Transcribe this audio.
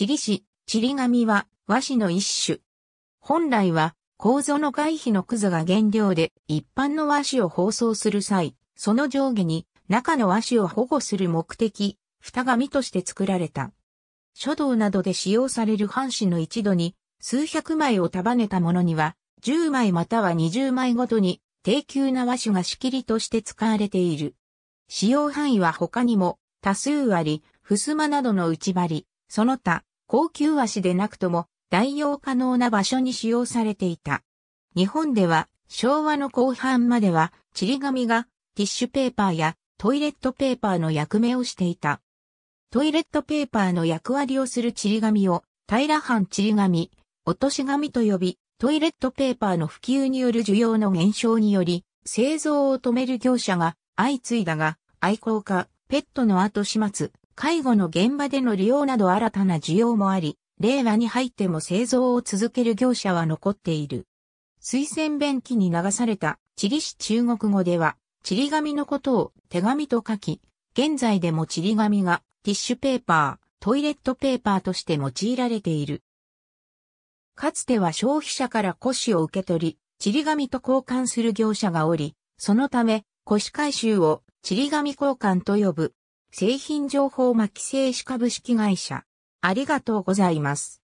チリ紙、チリ紙は和紙の一種。本来は、構造の外皮のクズが原料で、一般の和紙を包装する際、その上下に中の和紙を保護する目的、蓋紙として作られた。書道などで使用される半紙の一度に、数百枚を束ねたものには、10枚または20枚ごとに、低級な和紙が仕切りとして使われている。使用範囲は他にも、多数割り、襖などの内張り、その他、高級足でなくとも代用可能な場所に使用されていた。日本では昭和の後半までは、ちり紙がティッシュペーパーやトイレットペーパーの役目をしていた。トイレットペーパーの役割をするちり紙を、平半ちり紙、落とし紙と呼び、トイレットペーパーの普及による需要の減少により、製造を止める業者が相次いだが、愛好家、ペットの後始末、介護の現場での利用など新たな需要もあり、令和に入っても製造を続ける業者は残っている。推薦便器に流されたチリ市中国語では、チリ紙のことを手紙と書き、現在でもチリ紙がティッシュペーパー、トイレットペーパーとして用いられている。かつては消費者から古紙を受け取り、チリ紙と交換する業者がおり、そのため、古紙回収をチリ紙交換と呼ぶ製品情報巻製紙株式会社。ありがとうございます。